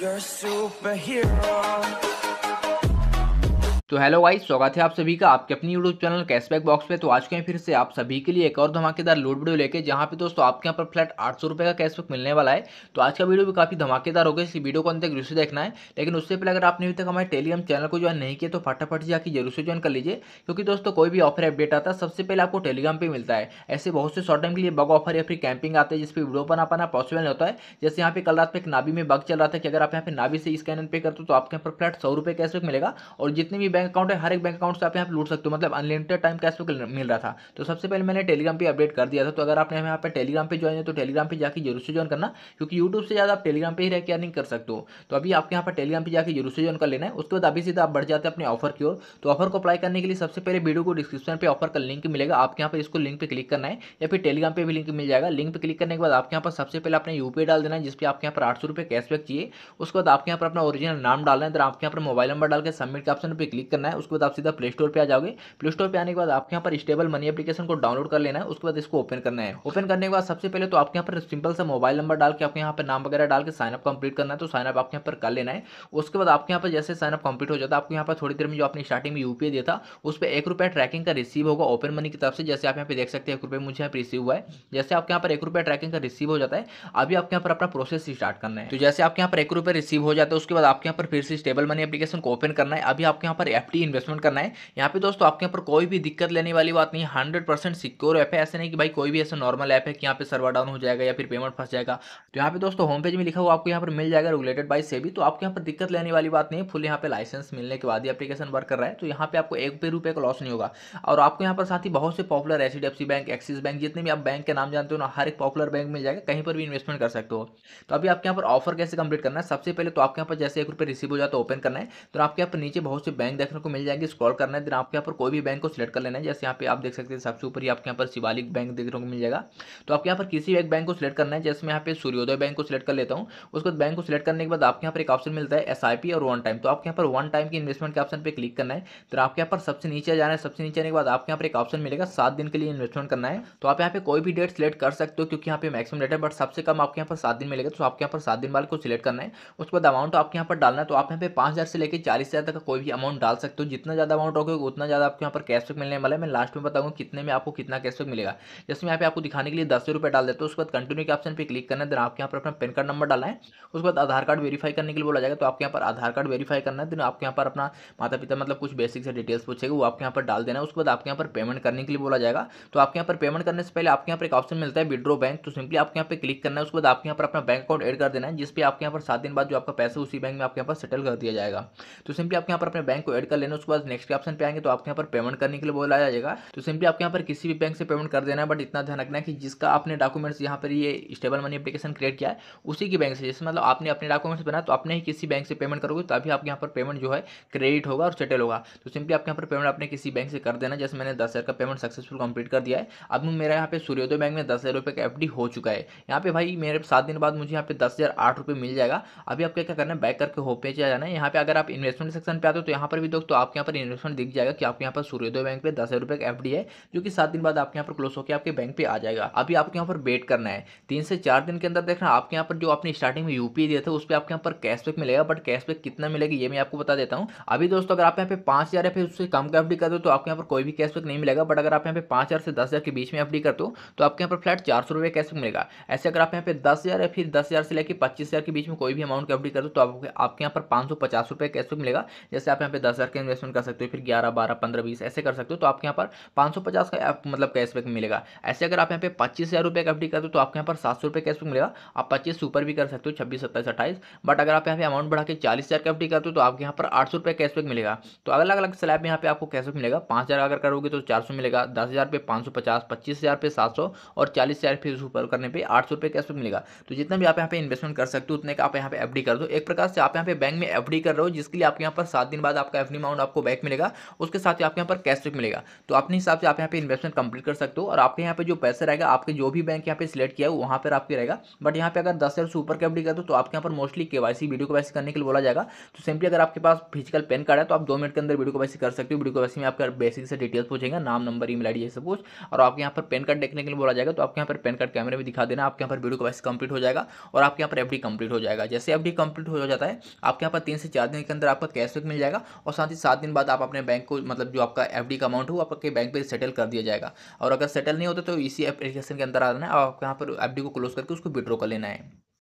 You're a superhero. तो hello guys स्वागत है आप सभी का आपके अपनी यूट्यूब चैनल कैशबैक बॉक्स पे तो आज के फिर से आप सभी के लिए एक और धमाकेदार लूट वीडियो लेके जहाँ पे दोस्तों आपके यहाँ पर फ्लैट आठ सौ रुपये का कैशबैक मिलने वाला है तो आज का वीडियो भी काफी धमाकेदार होगा इसलिए वीडियो को अंत तक जरूर देखना है लेकिन उससे पहले अगर आपने अभी तक हमारे टेलीग्राम चैनल को ज्वाइन नहीं किया तो फटाफट जाकर जरूर से ज्वाइन कर लीजिए क्योंकि दोस्तों कोई भी ऑफर अपडेट आता है सबसे पहले आपको टेलीग्राम पर मिलता है ऐसे बहुत से शॉर्ट टाइम के लिए बग ऑफर या फिर कैंपिंग आते हैं जिसपे वीडियो बना पाना पॉसिबल नहीं होता है जैसे यहाँ पे कल रात पर एक नाबी में बग चल रहा था कि अगर आप यहाँ पे नाबी से स्कैन पे करते हो तो आपके यहाँ पर फ्लैट सौ रुपये कैशबैक मिलेगा और जितने भी बैंक अकाउंट है हर एक बैंक अकाउंट से आप यहाँ पे लूट सकते हो मतलब अनलिमिटेड टाइम कैश फ्लो मिल रहा था तो सबसे पहले मैंने टेलीग्राम पे अपडेट कर दिया था तो अगर आपने यहाँ पे टेलीग्राम पे ज्वाइन है तो टेलीग्राम पे जाकर जरूर से ज्वाइन करना क्योंकि यूट्यूब से ज़्यादा आप टेलीग्राम पर ही रहकर अर्निंग कर सकते हो तो अभी आपके यहाँ पर टेलीग्राम पर जाकर जरूर से ज्वाइन कर लेना है उसके बाद अभी सीधा आप बढ़ जाते हैं अपने ऑफर की ओर तो ऑफर को अप्लाई करने के लिए सबसे पहले वीडियो को डिस्क्रिप्शन पर ऑफर का लिंक मिलेगा आपके यहाँ पर इसको लिंक पर क्लिक करना है या फिर टेलीग्राम पर भी लिंक मिल जाएगा लिंक पर क्लिक करने के बाद आपके यहाँ पर सबसे पहले अपने यूपीआई डाल देना है जिसपे आपके यहाँ पर आठ सौ रुपये कैशबैक चाहिए उसके बाद आपके यहाँ पर अपना ओरिजिनल नाम डालना है तो आपके यहाँ पर मोबाइल नंबर डाल के सबमिट के ऑप्शन पर क्लिक करना है उसके बाद आप सीधा प्ले स्टोर पर आ जाओगे प्ले स्टोर पर आने के बाद आपके यहाँ पर स्टेबल मनी एप्लीकेशन को डाउनलोड कर लेना है उसके बाद इसको ओपन करना है ओपन करने के बाद सबसे पहले तो आपके यहाँ पर सिंपल सा मोबाइल नंबर डाल के आपके यहाँ पर नाम वगैरह डाल के साइनअप कंप्लीट करना है तो साइनअप आपके यहाँ पर कर लेना है उसके बाद आपके यहाँ पर जैसे साइनअप कंप्लीट हो जाता है आपके यहाँ पर थोड़ी देर में जो आपने स्टार्टिंग में यूपीआई दिया था उस पर एक रुपये ट्रैकिंग का रिसीव होगा ओपन मनी की तरफ से जैसे आप यहाँ पर देख सकते हैं एक रुपये मुझे यहाँ पर रिसीव हुआ है जैसे आपके यहाँ पर एक रुपये ट्रैकिंग का रिसीव हो जाता है अभी आपके यहाँ पर अपना प्रोसेस स्टार्ट करना है तो जैसे आपके यहाँ पर एक रुपये रिसीव हो जाता है उसके बाद आपके यहाँ पर फिर से स्टेबल मनी एप्लीकेशन को ओपन करना है अभी आपके यहाँ पर एफ इन्वेस्टमेंट करना है यहाँ पे दोस्तों आपके यहाँ पर कोई भी दिक्कत लेने वाली बात नहीं हंड्रेड परसेंट सिक्योर ऐप है ऐसे नहीं कि भाई कोई भी ऐसा नॉर्मल ऐप है कि यहाँ पे सर्वर डाउन हो जाएगा या फिर पेमेंट फंस जाएगा तो यहाँ पे दोस्तों होम पेज में लिखा हुआ आपको यहाँ पर मिल जाएगा रिलेटेड बाई सेबी तो आपके यहाँ पर दिक्कत लेने वाली बात नहीं फुल यहाँ पे लाइसेंस मिलने के बाद ही अपलीकेशन वर्क कर रहा है तो यहाँ पे आपको एक भी रुपये का लॉस नहीं होगा और आपको यहाँ पर साथ ही बहुत से popular H bank Axis bank जितने भी आप बैंक के नाम जानते हो ना हर एक पॉपुलर बैंक मिल जाएगा कहीं पर भी इन्वेस्टमेंट कर सकते हो तो अभी आपके यहाँ पर ऑफर कैसे कंप्लीट करना है सबसे पहले तो आपके यहाँ पर जैसे एक रुपये रिसीव हो जाता है ओपन करना है तो आपके यहाँ पर नीचे बहुत से बैंक देखने को मिल जाएगी स्क्रॉल करना है दिन आपके यहाँ पर कोई भी बैंक को सिलेक्ट कर लेना है जैसे यहाँ पे आप देख सकते हैं सबसे ऊपर ही आपके यहाँ पर शिवालिक बैंक देखने को मिल जाएगा तो आपके यहाँ पर किसी एक बैंक को सिलेक्ट करना है जैसे मैं यहाँ पे सूर्योदय बैंक को सिलेक्ट कर लेता हूँ उसके बैंक को सिलेक्ट करने के बाद आपके यहाँ पर एक ऑप्शन मिलता है एस और वन टाइम तो आपके यहाँ पर वन टाइम की इन्वेस्टमेंट के ऑप्शन पर क्लिक करना है तो आपके यहाँ पर सबसे नीचे जाना है सबसे नीचे आने के बाद आपके यहाँ पर एक ऑप्शन मिलेगा सात दिन के लिए इन्वेस्टमेंट करना है तो आप यहाँ पे कोई भी डेट सिलेक्ट कर सकते हो क्योंकि यहाँ पे मैक्सिमम डेट है बट सबसे कम आपके यहाँ पर सात दिन मिलेगा तो आपके यहाँ पर सात दिन वाले को सिलेक्ट करना है उसके बाद अमाउंट आपके यहाँ पर डालना है तो आप यहाँ पे पाँच से लेकर चालीस हज़ार तक कोई भी अमाउंट डाल सकते हो जितना ज़्यादा अमाउंट रखोगे उतना ज़्यादा आपको यहाँ पर कैशबैक मिलने वाला है मैं लास्ट में बताऊँगा कितने में आपको कितना कैशबैक मिलेगा जैसे मैं यहाँ पे आपको दिखाने के लिए दस रुपये डाल देता हूँ उसके बाद कंटिन्यू के ऑप्शन पर क्लिक करना है देन आपके यहाँ पर अपना पेन कार्ड नंबर डाला है उसके बाद आधार कार्ड वेरीफाई करने के लिए बोला जाएगा तो आपके यहाँ पर आधार कार्ड वेरीफाई करना है देन आपके यहाँ पर अपना माता पिता मतलब कुछ बेसिक से डिटेल्स पूछेगा वो आपके यहाँ पर डाल देना है उसके बाद आपके यहाँ पर पेमेंट करने के लिए बोला जाएगा तो आपके यहाँ पर पेमेंट करने से पहले आपके यहाँ पर एक ऑप्शन मिलता है विड्रो बैंक तो सिंपली आपके यहाँ पर क्लिक करना है उसके बाद आपके यहाँ पर अपना बैंक अकाउंट एड कर देना है जिसपे आपके यहाँ पर सात दिन बाद जो आपका पैसा उसी बैंक में आपके यहाँ पर सेटल कर दिया जाएगा तो सिंपली आपके यहाँ पर अपने बैंक को प्रोवाइड कर लेना उसके बाद नेक्स्ट के ऑप्शन पे आएंगे तो आपके यहाँ पर पेमेंट करने के लिए बोला जाएगा तो सिंपली आपके यहाँ पर किसी भी बैंक से पेमेंट कर देना है बट इतना ध्यान रखना है कि जिसका आपने डॉक्यूमेंट्स यहाँ पर ये स्टेबल मनी अपलीकेशन क्रिएट किया है उसी की बैंक से जैसे मतलब आपने अपने डॉक्यूमेंट्स बना तो आपने ही किसी बैंक से पेमेंट करोगे तभी आपके यहाँ पर पेमेंट जो है क्रेडिट होगा और सेटल होगा तो सिंपली आपके यहाँ पर पेमेंट अपने किसी बैंक से कर देना जैसे मैंने दस का पेमेंट सक्सेसफुल कंप्लीट कर दिया है अब मेरा यहाँ पे सूर्योदय बैंक में दस का एफ हो चुका है यहाँ पे भाई मेरे सात दिन बाद मुझे यहाँ पे दस मिल जाएगा अभी आपको क्या करना है बैक करके हो पे जाना है यहाँ पे अगर आप इन्वेस्टमेंट सेक्शन पे आते हो तो यहाँ पर भी दोस्तों तो आपके यहाँ पर इन्वेस्टमेंट दिख जाएगा कि आपके यहाँ पर सूर्योदय बैंक पे दस हज़ार रुपये एफ है जो कि सात दिन बाद आपके यहाँ पर क्लोज होकर आपके बैंक पे आ जाएगा अभी आपके यहाँ पर वेट करना है तीन से चार दिन के अंदर देखना आपके यहाँ पर जो आपने स्टार्टिंग में यूपी दिया था उस पर आपके यहाँ पर कैशबैक मिलेगा बट कैशबैक कितना मिलेगा ये मैं आपको बता देता हूँ अभी दोस्तों अगर आप यहाँ पे पाँच हज़ार या फिर उससे कम का एफ कर दो तो आपके यहाँ पर कोई भी कैशबैक नहीं मिलेगा बट अगर आप यहाँ पे पाँच से दस के बीच में एफ कर दो तो आपके यहाँ पर फ्लैट चार सौ रुपये कैशबैक मिलेगा ऐसे अगर आप यहाँ पे दस या फिर दस से लेकर पच्चीस के बीच में कोई भी अमाउंट का एफ कर दो तो आपके यहाँ पर पाँच सौ पचास रुपये कैशबैक मिलेगा जैसे आप यहाँ पे दस हज़ार इन्वेस्टमेंट कर सकते हो फिर ग्यारह बारह पंद्रह बीस ऐसे कर सकते हो तो आपके यहाँ पर पाँच सौ पचास का मतलब कैशबैक मिलेगा ऐसे अगर आप यहाँ पे पच्चीस हज़ार रुपये का एफ करते हो तो आपके यहाँ पर सात सौ रुपये कैशबैक मिलेगा आप पच्चीस सुपर भी कर सकते हो छब्बीस सत्ताईस अट्ठाईस बट अगर आप यहाँ पे अमाउंट बढ़ा के चालीस हज़ार का एफ करते हो तो आपके यहाँ पर आठ सौ रुपये कैशबैक मिलेगा तो अलग अलग स्लैब यहाँ पे आपको कैशबैक मिलेगा पाँच हज़ार अगर करोगे तो चार सौ मिलेगा दस हज़ार पे पाँच सौ पचास पच्चीस हज़ार पे सात सौ और चालीस हज़ार फिर सुपर करने पर आठ सौ रुपये कैशबैक मिलेगा तो जितना भी आप यहाँ पे इन्वेस्टमेंट कर सकते हो उतने का आप यहाँ पे एफ कर दो एक प्रकार से आप यहाँ पे बैंक में एफ कर रहे हो जिसके लिए आपके यहाँ पर सात दिन बाद आपका एफ अपनी अमाउंट आपको बैक मिलेगा उसके साथ ही आपके यहाँ पर कैश बैक मिलेगा तो अपने हिसाब से आप यहाँ पे इन्वेस्टमेंट कंप्लीट कर सकते हो और आपके यहाँ पे जो पैसा रहेगा आपके जो भी बैंक यहाँ पे सिलेक्ट किया है वहाँ पर आपके रहेगा बट यहाँ पे अगर दस हज़ार से ऊपर कैपिटी करते तो आपके यहाँ पर मोस्टली के वीडियो को वैसे करने के लिए बोला जाएगा तो सिंपली अगर आपके पास फिजिकल पेन कार्ड है तो आप दो मिनट के अंदर वीडियो को वैसे कर सकते हो वीडियो को वैसे में आपका बेसिक से डिटेल्स पूछेंगे नाम नंबर ई मेल आई सब कुछ और आपके यहाँ पर पेन कार्ड देखने के लिए बोला जाएगा तो आपके यहाँ पर पेन कार्ड कैमरे में दिखा देना आपके यहाँ पर वीडियो को वैसे कंप्लीट हो जाएगा और आपके यहाँ पर एफ कंप्लीट हो जाएगा जैसे एफ कंप्लीट हो जाता है आपके यहाँ पर तीन से चार दिन के अंदर आपका कैशबैक मिल जाएगा और साथ ही सात दिन बाद आप अपने बैंक को मतलब जो आपका एफ का अमाउंट हो आपके बैंक पर सेटल कर दिया जाएगा और अगर सेटल नहीं होता तो इसी एप्लीकेशन के अंदर आ जाना है और यहाँ पर एफ को क्लोज करके उसको विड्रॉ कर लेना है